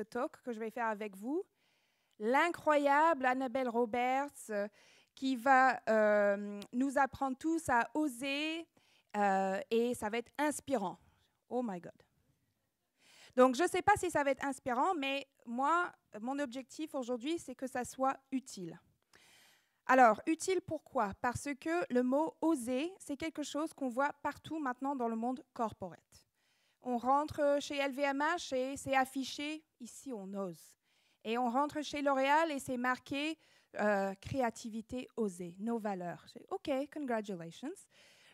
talk que je vais faire avec vous. L'incroyable Annabelle Roberts euh, qui va euh, nous apprendre tous à oser euh, et ça va être inspirant. Oh my God. Donc je ne sais pas si ça va être inspirant, mais moi, mon objectif aujourd'hui, c'est que ça soit utile. Alors, utile pourquoi Parce que le mot oser, c'est quelque chose qu'on voit partout maintenant dans le monde corporate. On rentre chez LVMH et c'est affiché, ici on ose. Et on rentre chez L'Oréal et c'est marqué euh, créativité osée, nos valeurs. OK, congratulations.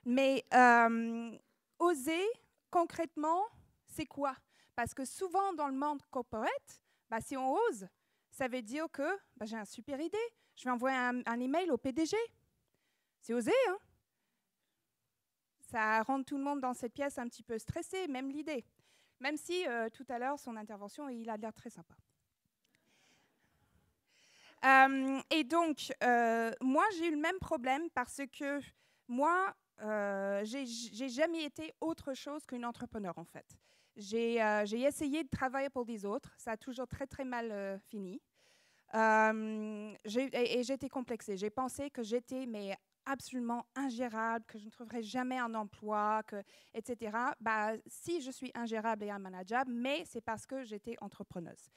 Mais euh, oser, concrètement, c'est quoi Parce que souvent dans le monde corporate, bah, si on ose, ça veut dire que bah, j'ai une super idée. Je vais envoyer un, un email au PDG. C'est osé, hein ça rend tout le monde dans cette pièce un petit peu stressé, même l'idée. Même si euh, tout à l'heure, son intervention, il a l'air très sympa. Euh, et donc, euh, moi, j'ai eu le même problème parce que moi, j'ai jamais été autre chose qu'une entrepreneur, en fait. J'ai essayé de travailler pour des autres. Ça a toujours très, très mal fini. et, et j'étais complexée. J'ai pensé que j'étais mais absolument ingérable, que je ne trouverai jamais un emploi, que, etc., bah, si je suis ingérable et unmanageable, mais c'est parce que j'étais entrepreneuse.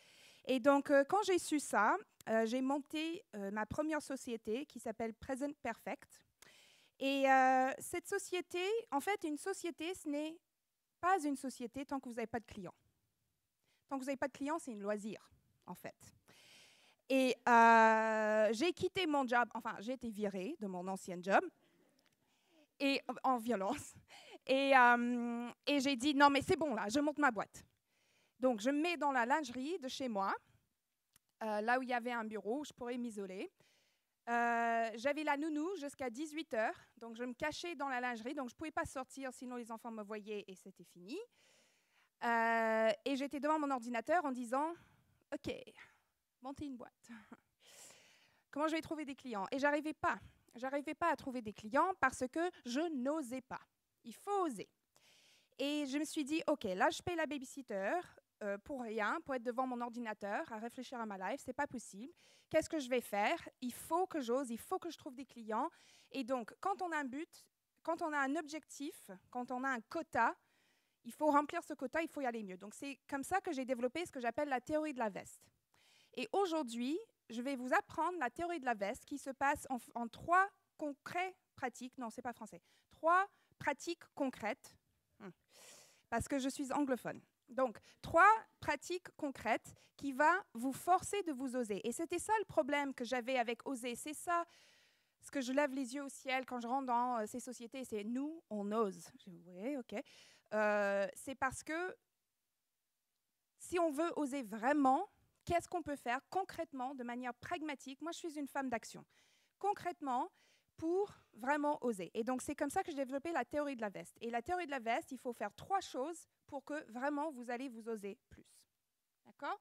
Et donc, euh, quand j'ai su ça, euh, j'ai monté euh, ma première société qui s'appelle Present Perfect. Et cette société, en fait, une société, ce n'est pas une société tant que vous n'avez pas de clients. Tant que vous n'avez pas de clients, c'est une loisir, en fait. Et euh, j'ai quitté mon job, enfin, j'ai été virée de mon ancien job et, en violence. Et, euh, et j'ai dit, non, mais c'est bon, là, je monte ma boîte. Donc, je me mets dans la lingerie de chez moi, euh, là où il y avait un bureau où je pourrais m'isoler. j'avais la nounou jusqu'à 18h, donc je me cachais dans la lingerie, donc je ne pouvais pas sortir, sinon les enfants me voyaient et c'était fini. et j'étais devant mon ordinateur en disant, OK, monter une boîte. Comment je vais trouver des clients Et j'arrivais pas. J'arrivais pas à trouver des clients parce que je n'osais pas. Il faut oser. Et je me suis dit, OK, là, je paye la babysitter euh, pour rien, pour être devant mon ordinateur, à réfléchir à ma life, c'est pas possible. Qu'est-ce que je vais faire Il faut que j'ose, il faut que je trouve des clients. Et donc, quand on a un but, quand on a un objectif, quand on a un quota, il faut remplir ce quota, il faut y aller mieux. Donc, c'est comme ça que j'ai développé ce que j'appelle la théorie de la veste. Et aujourd'hui, je vais vous apprendre la théorie de la veste qui se passe en, trois concrets pratiques. Non, c'est pas français. Trois pratiques concrètes. Hmm. parce que je suis anglophone. Donc, trois pratiques concrètes qui va vous forcer de vous oser. Et c'était ça le problème que j'avais avec oser. C'est ça ce que je lève les yeux au ciel quand je rentre dans euh, ces sociétés. C'est nous, on ose. Oui, ok. Euh, c'est parce que si on veut oser vraiment, qu'est-ce qu'on peut faire concrètement, de manière pragmatique Moi, je suis une femme d'action. Concrètement, pour vraiment oser. Et donc, c'est comme ça que j'ai développé la théorie de la veste. Et la théorie de la veste, il faut faire trois choses pour que vraiment vous allez vous oser plus. D'accord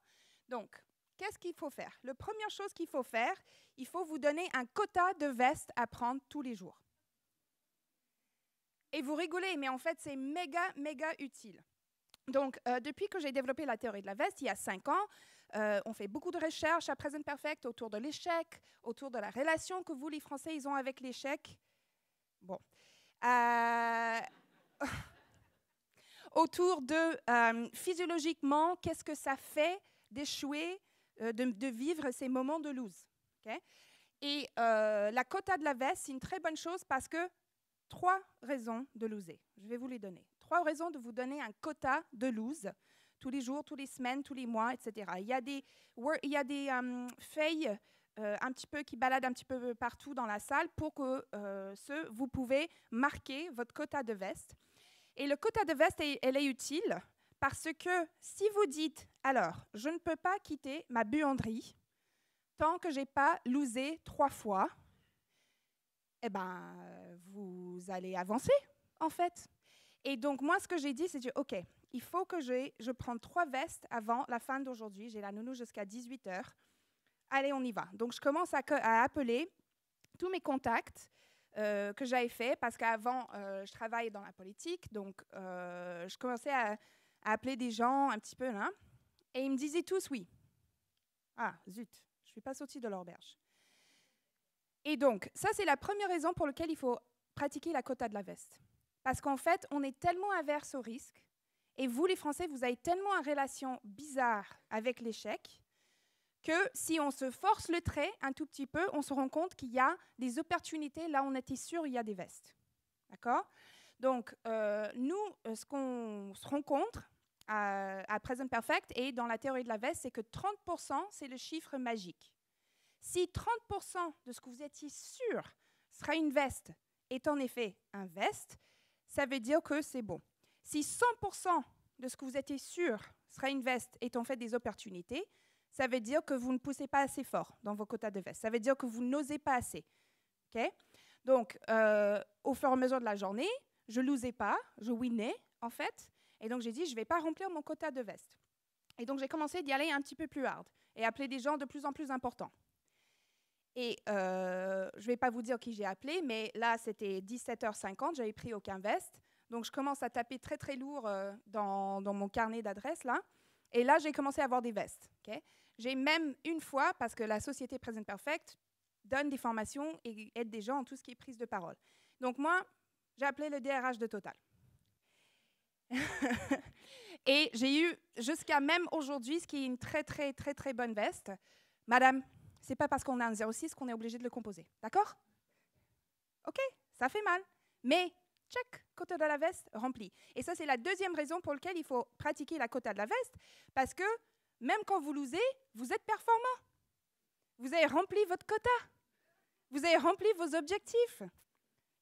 Donc, qu'est-ce qu'il faut faire La première chose qu'il faut faire, il faut vous donner un quota de veste à prendre tous les jours. Et vous rigolez, mais en fait, c'est méga, méga utile. Donc, euh, depuis que j'ai développé la théorie de la veste, il y a cinq ans, euh, on fait beaucoup de recherches à Present Perfect autour de l'échec, autour de la relation que vous, les Français, ils ont avec l'échec. Bon. Euh, autour de euh, physiologiquement, qu'est-ce que ça fait d'échouer, de, vivre ces moments de lose. Et la quota de la veste, c'est une très bonne chose parce que trois raisons de loser. Je vais vous les donner. Trois raisons de vous donner un quota de lose tous les jours, toutes les semaines, tous les mois, etc. Il y a des, il euh, feuilles euh, un petit peu qui baladent un petit peu partout dans la salle pour que euh, vous pouvez marquer votre quota de veste. Et le quota de veste, est, elle est utile parce que si vous dites, alors, je ne peux pas quitter ma buanderie tant que j'ai pas lousé trois fois, eh ben, vous allez avancer, en fait. Et donc, moi, ce que j'ai dit, c'est, OK, il faut que je, je prenne trois vestes avant la fin d'aujourd'hui. J'ai la nounou jusqu'à 18 h Allez, on y va. Donc, je commence à, appeler tous mes contacts euh, que j'avais fait parce qu'avant, euh, je travaillais dans la politique. Donc, euh, je commençais à, appeler des gens un petit peu là. Hein. Et ils me disaient tous oui. Ah, zut, je ne suis pas sortie de l'auberge. Et donc, ça, c'est la première raison pour laquelle il faut pratiquer la quota de la veste. Parce qu'en fait, on est tellement inverse au risque et vous, les Français, vous avez tellement une relation bizarre avec l'échec que si on se force le trait un tout petit peu, on se rend compte qu'il y a des opportunités. Là, on était sûr, il y a des vestes. D'accord Donc, euh, nous, euh, ce qu'on se rencontre à, à, Present Perfect et dans la théorie de la veste, c'est que 30%, c'est le chiffre magique. Si 30% de ce que vous étiez sûr sera une veste, est en effet un veste, ça veut dire que c'est bon. Si 100% de ce que vous étiez sûr sera une veste est en fait des opportunités, ça veut dire que vous ne poussez pas assez fort dans vos quotas de veste. Ça veut dire que vous n'osez pas assez. donc, euh, au fur et à mesure de la journée, je losais pas, je winnais en fait. Et donc, j'ai dit, je ne vais pas remplir mon quota de veste. Et donc, j'ai commencé d'y aller un petit peu plus hard et appeler des gens de plus en plus importants. Et euh, je ne vais pas vous dire qui j'ai appelé, mais là, c'était 17h50, j'avais pris aucun veste. Donc je commence à taper très très lourd euh, dans, mon carnet d'adresses là. Et là, j'ai commencé à avoir des vestes. j'ai même une fois, parce que la société Present Perfect donne des formations et aide des gens en tout ce qui est prise de parole. Donc moi, j'ai appelé le DRH de Total. et j'ai eu jusqu'à même aujourd'hui ce qui est une très très très très bonne veste. Madame, c'est pas parce qu'on a un 06 qu'on est obligé de le composer. D'accord OK, ça fait mal. Mais check, quota de la veste rempli. Et ça, c'est la deuxième raison pour laquelle il faut pratiquer la quota de la veste, parce que même quand vous losez, vous êtes performant. Vous avez rempli votre quota. Vous avez rempli vos objectifs.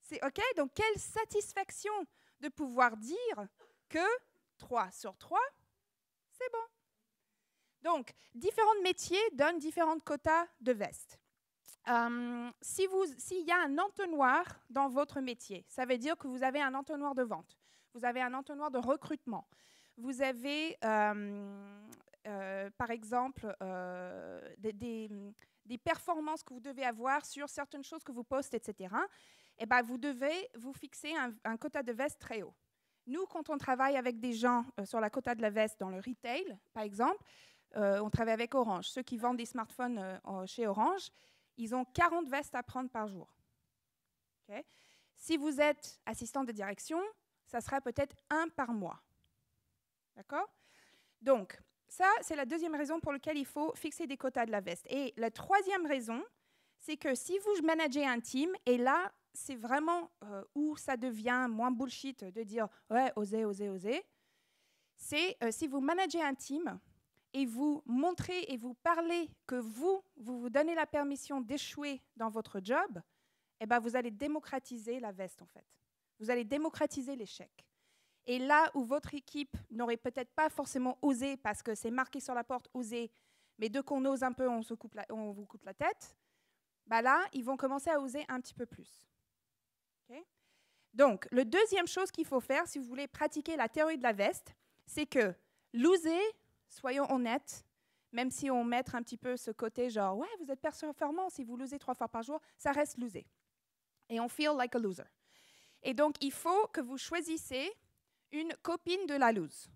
C'est OK Donc, quelle satisfaction de pouvoir dire que 3 sur 3, c'est bon. Donc, différents métiers donnent différentes quotas de veste. Euh, si s'il y a un entonnoir dans votre métier, ça veut dire que vous avez un entonnoir de vente, vous avez un entonnoir de recrutement, vous avez, euh, euh, par exemple, des, performances que vous devez avoir sur certaines choses que vous postez, etc., et eh ben, vous devez vous fixer un, un quota de veste très haut. Nous, quand on travaille avec des gens sur la quota de la veste dans le retail, par exemple, on travaille avec Orange. Ceux qui vendent des smartphones chez Orange, ils ont 40 vestes à prendre par jour. Si vous êtes assistant de direction, ça sera peut-être un par mois. D'accord Donc, ça, c'est la deuxième raison pour laquelle il faut fixer des quotas de la veste. Et la troisième raison, c'est que si vous managez un team, et là, c'est vraiment euh, où ça devient moins bullshit de dire ouais, osez, osez, osez, c'est euh, si vous managez un team, et vous montrer et vous parler que vous, vous vous donnez la permission d'échouer dans votre job, eh ben vous allez démocratiser la veste en fait. Vous allez démocratiser l'échec. Et là où votre équipe n'aurait peut-être pas forcément osé, parce que c'est marqué sur la porte, oser, mais dès qu'on ose un peu, on, se coupe on vous coupe la tête, bah là, ils vont commencer à oser un petit peu plus. Donc, la deuxième chose qu'il faut faire, si vous voulez pratiquer la théorie de la veste, c'est que l'oser, soyons honnêtes, même si on met un petit peu ce côté genre, ouais, vous êtes performant, si vous losez trois fois par jour, ça reste loser. Et on feel like a loser. Et donc, il faut que vous choisissiez une copine de la lose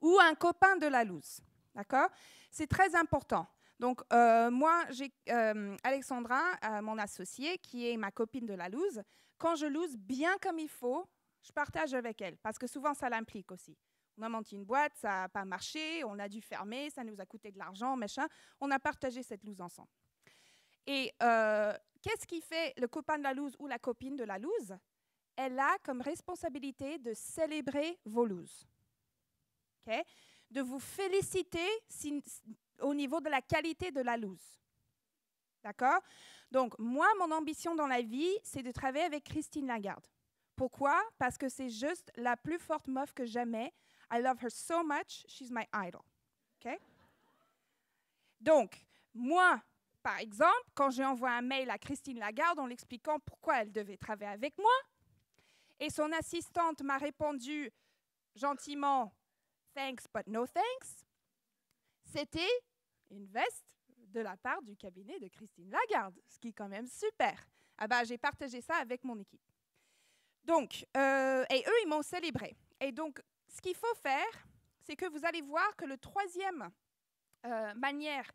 ou un copain de la lose, D'accord C'est très important. Donc, euh, moi, j'ai euh, Alexandra, euh, mon associée, qui est ma copine de la lose. Quand je lose bien comme il faut, je partage avec elle, parce que souvent, ça l'implique aussi. On a menti une boîte, ça n'a pas marché, on a dû fermer, ça nous a coûté de l'argent, machin. On a partagé cette loose ensemble. Et euh, qu'est-ce qui fait le copain de la loose ou la copine de la loose Elle a comme responsabilité de célébrer vos looses. de vous féliciter au niveau de la qualité de la loose. D'accord Donc, moi, mon ambition dans la vie, c'est de travailler avec Christine Lagarde. Pourquoi Parce que c'est juste la plus forte meuf que jamais I love her so much, she's my idol. Donc, moi, par exemple, quand j'ai envoyé un mail à Christine Lagarde en l'expliquant pourquoi elle devait travailler avec moi, et son assistante m'a répondu gentiment Thanks but no thanks, c'était une veste de la part du cabinet de Christine Lagarde, ce qui est quand même super. Ah ben, j'ai partagé ça avec mon équipe. Donc, euh, et eux, ils m'ont célébré. Et donc, ce qu'il faut faire, c'est que vous allez voir que le troisième euh, manière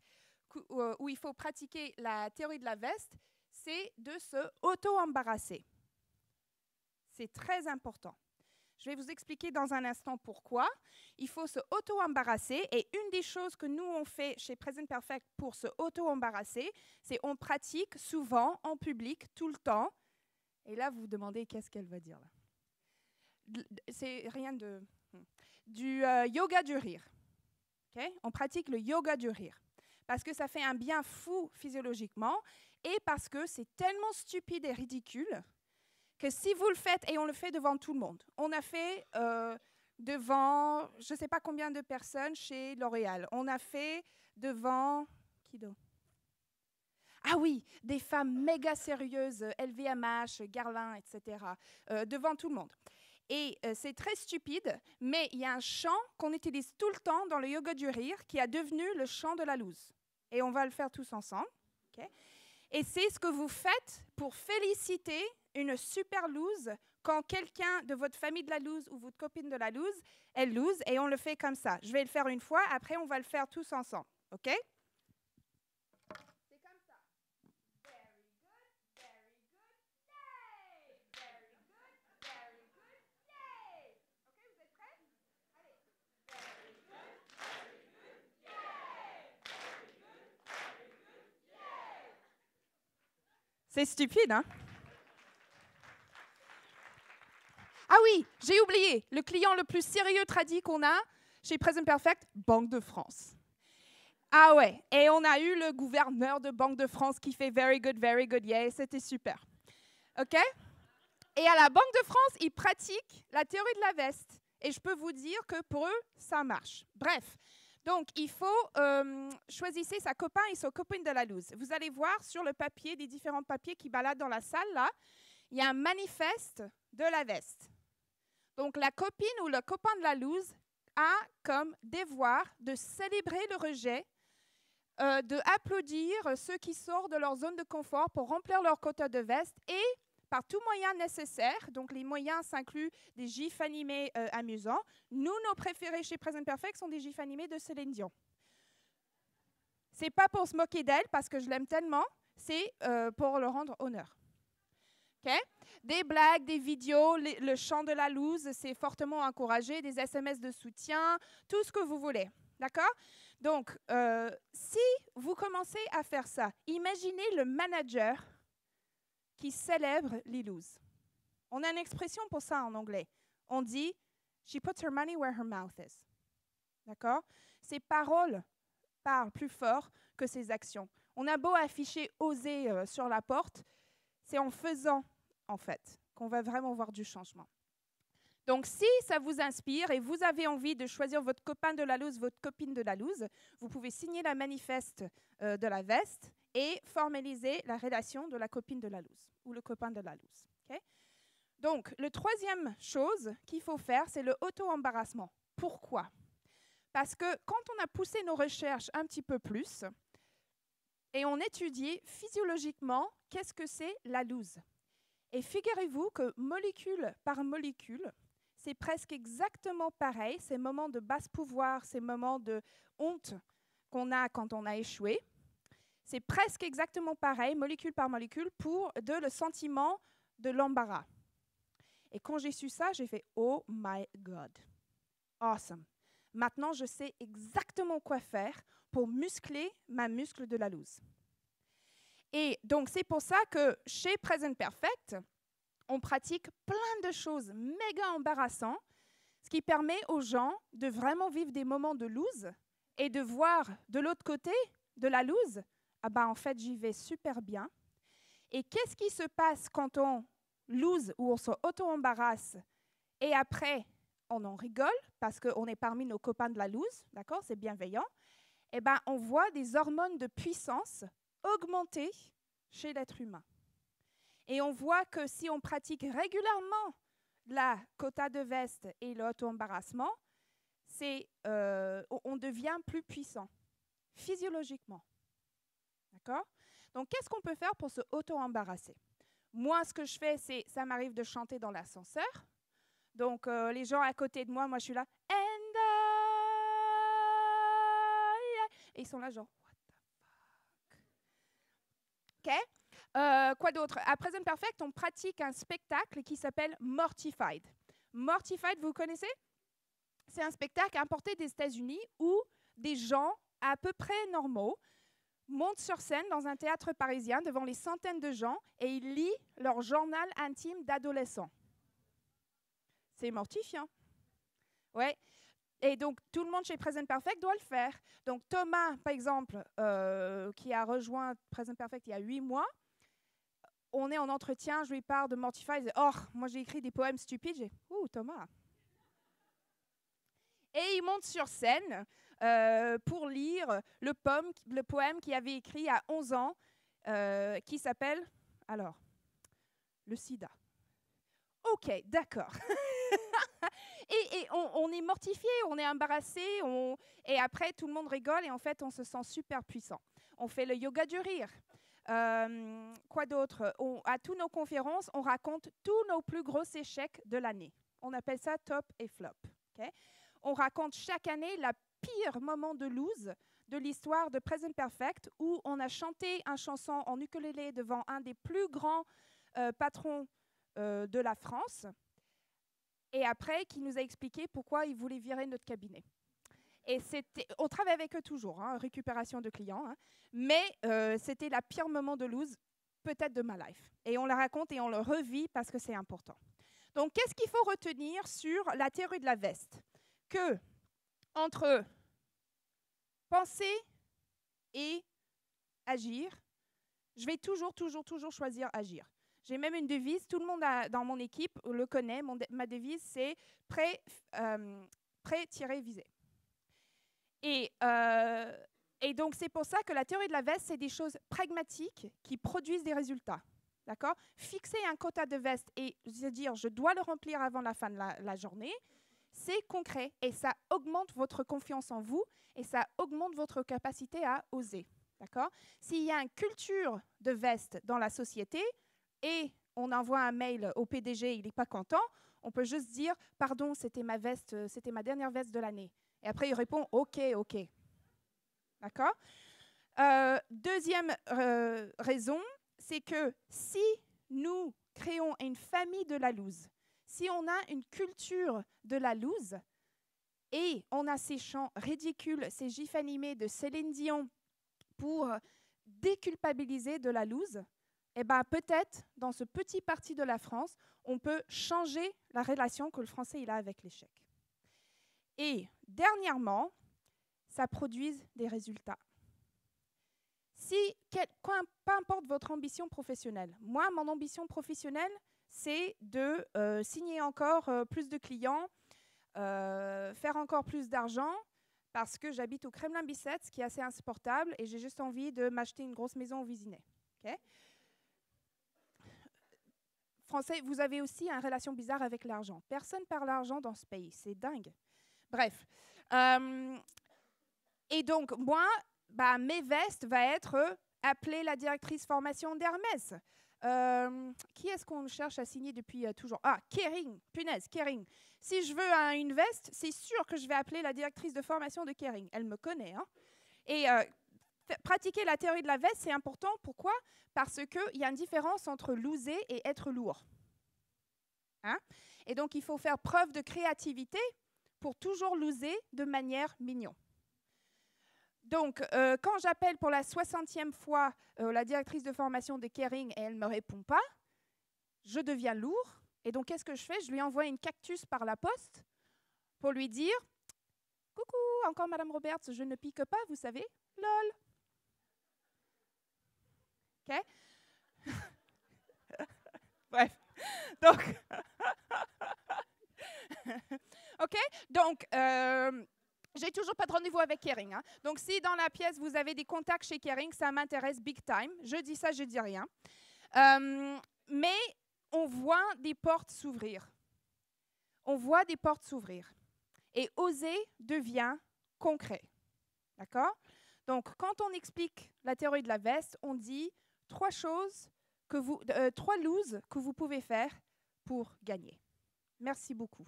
euh, où il faut pratiquer la théorie de la veste, c'est de se auto-embarrasser. C'est très important. Je vais vous expliquer dans un instant pourquoi. Il faut se auto-embarrasser et une des choses que nous on fait chez Present Perfect pour se auto-embarrasser, c'est on pratique souvent en public tout le temps. Et là, vous vous demandez qu'est-ce qu'elle va dire là. C'est rien de du euh, yoga du rire. On pratique le yoga du rire parce que ça fait un bien fou physiologiquement et parce que c'est tellement stupide et ridicule que si vous le faites, et on le fait devant tout le monde, on a fait euh, devant je ne sais pas combien de personnes chez L'Oréal, on a fait devant... Qui ah oui, des femmes méga sérieuses, LVMH, Garlin, etc., euh, devant tout le monde. Et euh, c'est très stupide, mais il y a un chant qu'on utilise tout le temps dans le yoga du rire qui a devenu le chant de la loose. Et on va le faire tous ensemble. et c'est ce que vous faites pour féliciter une super loose quand quelqu'un de votre famille de la loose ou votre copine de la loose, elle loose et on le fait comme ça. Je vais le faire une fois, après on va le faire tous ensemble. OK C'est stupide, hein? Ah oui, j'ai oublié. Le client le plus sérieux tradit qu'on a chez Present Perfect, Banque de France. Ah ouais, et on a eu le gouverneur de Banque de France qui fait very good, very good, yeah, c'était super. OK Et à la Banque de France, ils pratiquent la théorie de la veste. Et je peux vous dire que pour eux, ça marche. Bref, donc, il faut euh, choisir sa copain et sa copine de la loose. Vous allez voir sur le papier, des différents papiers qui baladent dans la salle, là, il y a un manifeste de la veste. Donc, la copine ou le copain de la loose a comme devoir de célébrer le rejet, euh, de applaudir ceux qui sortent de leur zone de confort pour remplir leur quota de veste et par tout moyen nécessaire, donc les moyens s'incluent des gifs animés euh, amusants. Nous, nos préférés chez Present Perfect sont des gifs animés de Céline Dion. C'est pas pour se moquer d'elle, parce que je l'aime tellement, c'est euh, pour le rendre honneur. Des blagues, des vidéos, le chant de la loose, c'est fortement encouragé, des SMS de soutien, tout ce que vous voulez. D'accord Donc, euh, si vous commencez à faire ça, imaginez le manager qui célèbre Lilouz. On a une expression pour ça en anglais. On dit She puts her money where her mouth is. D'accord Ses paroles parlent plus fort que ses actions. On a beau afficher oser euh, sur la porte, c'est en faisant, en fait, qu'on va vraiment voir du changement. Donc, si ça vous inspire et vous avez envie de choisir votre copain de la loose, votre copine de la loose, vous pouvez signer la manifeste euh, de la veste et formaliser la relation de la copine de la loose ou le copain de la loose. Donc, la troisième chose qu'il faut faire, c'est le auto-embarrassement. Pourquoi Parce que quand on a poussé nos recherches un petit peu plus et on étudie physiologiquement qu'est-ce que c'est la loose. Et figurez-vous que molécule par molécule, c'est presque exactement pareil, ces moments de basse pouvoir, ces moments de honte qu'on a quand on a échoué. C'est presque exactement pareil, molécule par molécule, pour de le sentiment de l'embarras. Et quand j'ai su ça, j'ai fait Oh my God, awesome. Maintenant, je sais exactement quoi faire pour muscler ma muscle de la loose. Et donc, c'est pour ça que chez Present Perfect, on pratique plein de choses méga embarrassantes, ce qui permet aux gens de vraiment vivre des moments de loose et de voir de l'autre côté de la loose, ah ben en fait j'y vais super bien. Et qu'est-ce qui se passe quand on lose ou on se auto-embarrasse et après on en rigole parce qu'on est parmi nos copains de la loose, d'accord, c'est bienveillant, eh ben, on voit des hormones de puissance augmenter chez l'être humain. Et on voit que si on pratique régulièrement la quota de veste et l'auto-embarrassement, euh, on devient plus puissant physiologiquement. D'accord Donc, qu'est-ce qu'on peut faire pour se auto-embarrasser Moi, ce que je fais, c'est ça m'arrive de chanter dans l'ascenseur. Donc, euh, les gens à côté de moi, moi, je suis là. And Et ils sont là, genre, what the fuck OK euh, quoi d'autre À Present Perfect, on pratique un spectacle qui s'appelle Mortified. Mortified, vous connaissez C'est un spectacle importé des États-Unis où des gens à peu près normaux montent sur scène dans un théâtre parisien devant les centaines de gens et ils lisent leur journal intime d'adolescents. C'est mortifiant. Ouais. Et donc, tout le monde chez Present Perfect doit le faire. Donc, Thomas, par exemple, euh, qui a rejoint Present Perfect il y a huit mois, on est en entretien, je lui parle de Mortify, Or, oh, moi j'ai écrit des poèmes stupides, j'ai, ouh, Thomas. Et il monte sur scène euh, pour lire le, poème, le poème qu'il avait écrit à 11 ans, euh, qui s'appelle, alors, le sida. Ok, d'accord. et, on, est mortifié, on est embarrassé, on... et après tout le monde rigole et en fait on se sent super puissant. On fait le yoga du rire. Euh, quoi d'autre À toutes nos conférences, on raconte tous nos plus gros échecs de l'année. On appelle ça top et flop. On raconte chaque année la pire moment de lose de l'histoire de Present Perfect où on a chanté une chanson en ukulélé devant un des plus grands euh, patrons euh, de la France et après qui nous a expliqué pourquoi il voulait virer notre cabinet. Et on travaille avec eux toujours, hein, récupération de clients, hein. mais euh, c'était la pire moment de lose, peut-être de ma life. Et on la raconte et on le revit parce que c'est important. Donc, qu'est-ce qu'il faut retenir sur la théorie de la veste Que entre penser et agir, je vais toujours, toujours, toujours choisir agir. J'ai même une devise, tout le monde dans mon équipe le connaît, ma devise c'est prêt, euh, prêt, tirer, viser. Et, euh, et donc, c'est pour ça que la théorie de la veste, c'est des choses pragmatiques qui produisent des résultats. D'accord Fixer un quota de veste et se dire je dois le remplir avant la fin de la, journée, c'est concret et ça augmente votre confiance en vous et ça augmente votre capacité à oser. D'accord S'il y a une culture de veste dans la société et on envoie un mail au PDG, il n'est pas content, on peut juste dire pardon, c'était ma veste, c'était ma dernière veste de l'année. Et après, il répond OK, OK. D'accord euh, Deuxième euh, raison, c'est que si nous créons une famille de la loose, si on a une culture de la loose, et on a ces chants ridicules, ces gifs animés de Céline Dion pour déculpabiliser de la loose, eh ben, peut-être dans ce petit parti de la France, on peut changer la relation que le français il a avec l'échec et dernièrement, ça produise des résultats. Si, quel, peu importe votre ambition professionnelle, moi, mon ambition professionnelle, c'est de euh, signer encore euh, plus de clients, euh, faire encore plus d'argent, parce que j'habite au Kremlin Bicêtre, ce qui est assez insupportable, et j'ai juste envie de m'acheter une grosse maison au Visinet. Français, vous avez aussi une relation bizarre avec l'argent. Personne parle l'argent dans ce pays, c'est dingue. Bref. Euh, et donc, moi, bah, mes vestes va être appelées la directrice formation d'Hermès. Euh, qui est-ce qu'on cherche à signer depuis euh, toujours Ah, Kering, punaise, Kering. Si je veux une veste, c'est sûr que je vais appeler la directrice de formation de Kering. Elle me connaît. Hein. Et pratiquer la théorie de la veste, c'est important. Pourquoi Parce qu'il y a une différence entre loser et être lourd. Hein et donc, il faut faire preuve de créativité pour toujours loser de manière mignon. Donc, euh, quand j'appelle pour la 60e fois euh, la directrice de formation de Kering et elle ne me répond pas, je deviens lourd. Et donc, qu'est-ce que je fais Je lui envoie une cactus par la poste pour lui dire Coucou, encore Madame Roberts, je ne pique pas, vous savez LOL Ok Bref. Donc. OK? Donc, euh, j'ai toujours pas de rendez-vous avec Kering. Hein. Donc, si dans la pièce, vous avez des contacts chez Kering, ça m'intéresse big time. Je dis ça, je dis rien. Euh, mais on voit des portes s'ouvrir. On voit des portes s'ouvrir. Et oser devient concret. D'accord Donc, quand on explique la théorie de la veste, on dit trois choses, que vous, euh, trois loses que vous pouvez faire pour gagner. Merci beaucoup.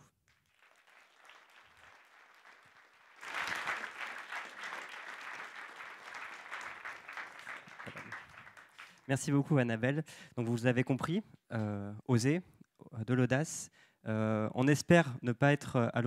Merci beaucoup, Annabelle. Donc, vous avez compris, euh, oser, de l'audace. Euh, on espère ne pas être euh, à